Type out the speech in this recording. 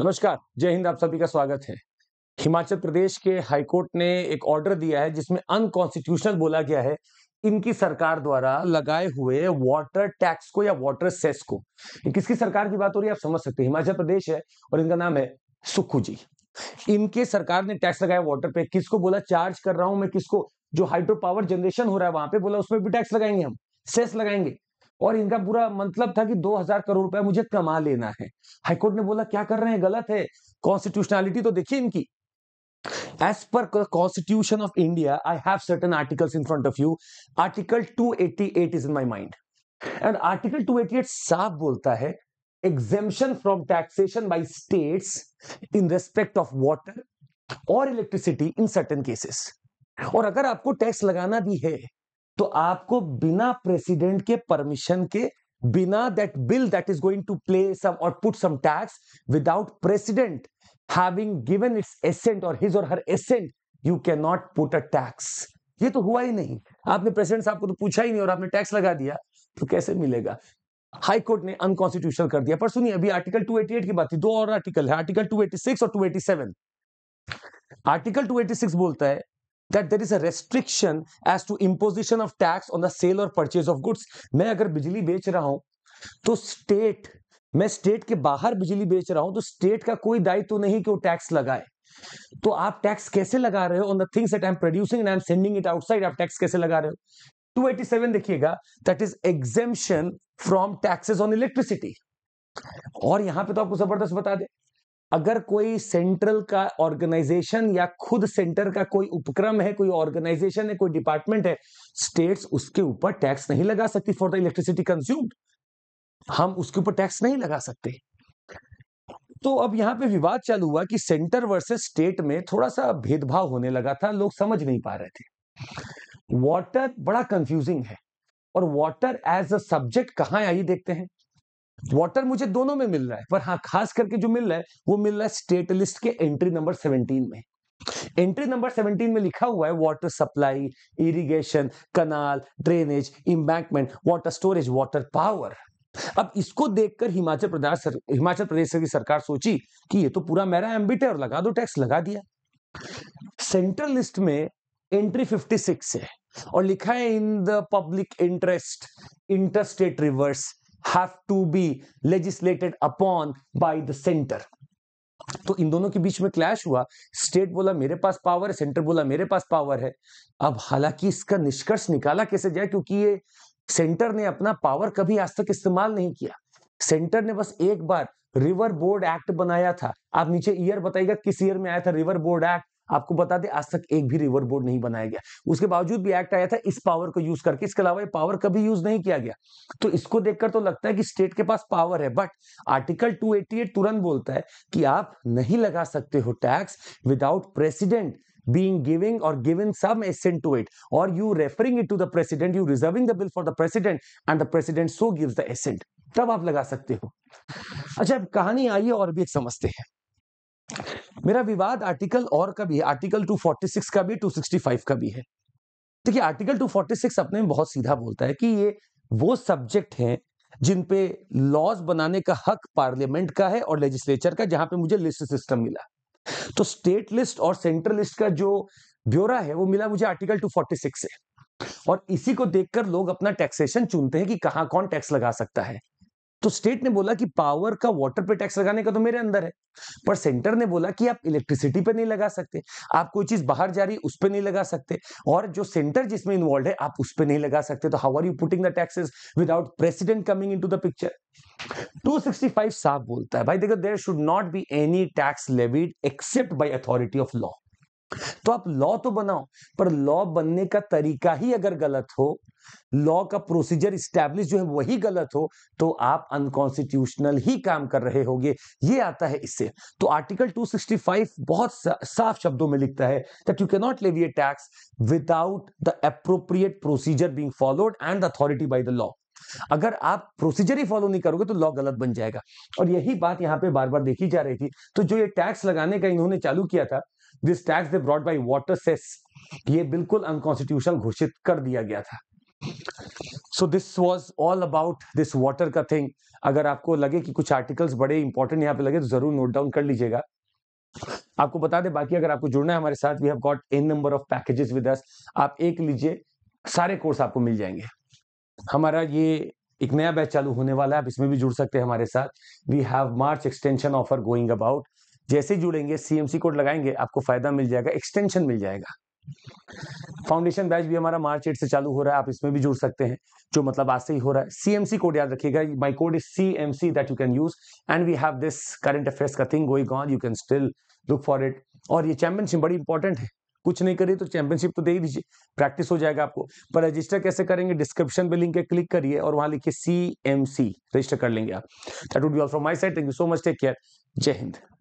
नमस्कार जय हिंद आप सभी का स्वागत है हिमाचल प्रदेश के हाईकोर्ट ने एक ऑर्डर दिया है जिसमें अनकॉन्स्टिट्यूशनल बोला गया है इनकी सरकार द्वारा लगाए हुए वाटर टैक्स को या वाटर सेस को किसकी सरकार की बात हो रही है आप समझ सकते हैं हिमाचल प्रदेश है और इनका नाम है सुक्खू जी इनके सरकार ने टैक्स लगाया वाटर पे किसको बोला चार्ज कर रहा हूं मैं किसको जो हाइड्रो पावर जनरेशन हो रहा है वहां पे बोला उसमें भी टैक्स लगाएंगे हम सेस लगाएंगे और इनका पूरा मतलब था कि 2000 करोड़ रुपया मुझे कमा लेना है हाईकोर्ट ने बोला क्या कर रहे हैं गलत है कॉन्स्टिट्यूशनलिटी तो देखिए इनकी एज पर constitution of India I have certain article in front of you article 288 is in my mind and article 288 साफ बोलता है exemption from taxation by states in respect of water और इलेक्ट्रिसिटी इन सर्टन केसेस और अगर आपको tax लगाना भी है तो आपको बिना प्रेसिडेंट के परमिशन के बिना that bill that is going to play some और put some tax without president having given its assent और हिज और her assent you can not put a tax ये तो हुआ ही नहीं आपने प्रेसिडेंट साहब को तो पूछा ही नहीं और आपने टैक्स लगा दिया तो कैसे मिलेगा हाई कोर्ट ने अनकॉन्स्टिट्यूशनल कर दिया पर सुनिए अभी आर्टिकल 288 की बात थी दो और आर्टिकल है आर्टिकल 286 और 287 आर्टिकल 286 बोलता है that there is a restriction as to imposition of tax on the sale और परचेज ऑफ गुड्स मैं अगर बिजली बेच रहा हूं तो स्टेट मैं स्टेट के बाहर बिजली बेच रहा हूं तो स्टेट का कोई दायित्व तो नहीं कि वो टैक्स लगाए तो आप टैक्स कैसे लगा रहे हो on the things that I am producing and I am sending it outside आप टैक्स कैसे लगा रहे हो 287 देखिएगा that is exemption from taxes on electricity और यहां पे तो आपको जबरदस्त बता दे अगर कोई सेंट्रल का ऑर्गेनाइजेशन या खुद सेंटर का कोई उपक्रम है कोई ऑर्गेनाइजेशन है कोई डिपार्टमेंट है स्टेट्स उसके ऊपर टैक्स नहीं लगा सकती फॉर द इलेक्ट्रिसिटी कंज्यूम्ड हम उसके ऊपर टैक्स नहीं लगा सकते तो अब यहाँ पे विवाद चालू हुआ कि सेंटर वर्सेस स्टेट में थोड़ा सा भेदभाव होने लगा था लोग समझ नहीं पा रहे थे वाटर बड़ा कंफ्यूजिंग है और वाटर एज अ सब्जेक्ट कहाँ आई देखते हैं वाटर मुझे दोनों में मिल रहा है पर हाँ खास करके जो मिल रहा है वो मिल रहा है स्टेट लिस्ट के एंट्री नंबर 17 में एंट्री नंबर 17 में लिखा हुआ है water supply irrigation canal drainage embankment water storage water power अब इसको देखकर हिमाचल प्रदेश हिमाचल प्रदेश की सरकार सोची कि ये तो पूरा मेरा एम्बिट है और लगा दो टैक्स लगा दिया सेंट्रल लिस्ट में एंट्री 56 है और लिखा है in the public interest interstate rivers have to be legislated upon by the centre तो इन दोनों के बीच में क्लैश हुआ स्टेट बोला मेरे पास पावर है सेंटर बोला मेरे पास पावर है अब हालांकि इसका निष्कर्ष निकाला कैसे जाए क्योंकि ये सेंटर ने अपना पावर कभी आज तक इस्तेमाल नहीं किया सेंटर ने बस एक बार रिवर बोर्ड एक्ट बनाया था आप नीचे ईयर बताइएगा किस ईयर में आया था रिवर बोर्ड एक्ट आपको बता दें आज तक एक भी रिवर बोर्ड नहीं बनाया गया उसके बावजूद भी एक्ट आया था इस पावर को यूज करके इसके अलावा ये पावर कभी यूज नहीं किया गया तो इसको देखकर तो लगता है कि स्टेट के पास पावर है बट आर्टिकल 288 तुरंत बोलता है कि आप नहीं लगा सकते हो tax without president being giving or given some assent to it or you referring it to the president you reserving the bill for the president and the president so gives the assent tab aap laga sakte ho acha ab kahani aaiye aur bhi ek samajhte hain मेरा विवाद article और का भी है article 246 का भी 265 का भी है देखिए आर्टिकल 246 अपने में बहुत सीधा बोलता है कि ये वो सब्जेक्ट हैं जिन पे लॉज बनाने का हक पार्लियामेंट का है और लेजिस्लेचर का जहां पे मुझे लिस्ट सिस्टम मिला तो स्टेट लिस्ट और सेंट्रल लिस्ट का जो ब्यौरा है वो मिला मुझे आर्टिकल 246 से और इसी को देखकर लोग अपना टैक्सेशन चुनते हैं कि कहाँ कौन टैक्स लगा सकता है तो स्टेट ने बोला कि पावर का वाटर पे टैक्स लगाने का तो मेरे अंदर है पर सेंटर ने बोला कि आप इलेक्ट्रिसिटी पे नहीं लगा सकते आप कोई चीज बाहर जा रही उस पर नहीं लगा सकते और जो सेंटर जिसमें इन्वॉल्व है आप उस पर नहीं लगा सकते तो how are you putting the taxes without president coming in the picture 265 साफ बोलता है भाई देखो there should not be any tax levied except by authority of law तो आप लॉ तो बनाओ पर लॉ बनने का तरीका ही अगर गलत हो लॉ का प्रोसीजर स्टैब्लिश जो है वही गलत हो तो आप अनकॉन्स्टिट्यूशनल ही काम कर रहे होंगे ये आता है इससे तो आर्टिकल 265 बहुत साफ शब्दों में लिखता है that you can not levy ये tax without the appropriate procedure being followed and authority by the law अगर आप प्रोसीजर ही फॉलो नहीं करोगे तो लॉ गलत बन जाएगा और यही बात यहां पे बार बार देखी जा रही थी तो जो ये टैक्स लगाने का इन्होंने चालू किया था this tax they brought by water cess ये बिल्कुल अनकॉन्स्टिट्यूशनल घोषित कर दिया गया था so this was all about this water का थिंग अगर आपको लगे कि कुछ आर्टिकल्स बड़े इंपॉर्टेंट यहाँ पे लगे तो जरूर नोट डाउन कर लीजिएगा आपको बता दें बाकी अगर आपको जुड़ना है हमारे साथ we have got an number of packages with us आप एक लीजिए सारे कोर्स आपको मिल जाएंगे हमारा ये एक नया बैच चालू होने वाला है आप इसमें भी जुड़ सकते हैं हमारे साथ we have March extension offer going about जैसे जुड़ेंगे सीएमसी कोड लगाएंगे आपको फायदा मिल जाएगा एक्सटेंशन मिल जाएगा फाउंडेशन बैच भी हमारा मार्च एट से चालू हो रहा है आप इसमें भी जुड़ सकते हैं जो मतलब आज से ही हो रहा है सीएमसी कोड याद रखिएगा my code is CMC that you can use and we have this current affairs का thing going on you can still look for it और ये चैंपियनशिप बड़ी इंपॉर्टेंट है कुछ नहीं करिए तो चैंपियनशिप तो दे ही दीजिए प्रैक्टिस हो जाएगा आपको पर रजिस्टर कैसे करेंगे डिस्क्रिप्शन पे लिंक है क्लिक करिए और वहां लिखिए सी एम सी रजिस्टर कर लेंगे आप that would be all from my side thank you so much take care जय हिंद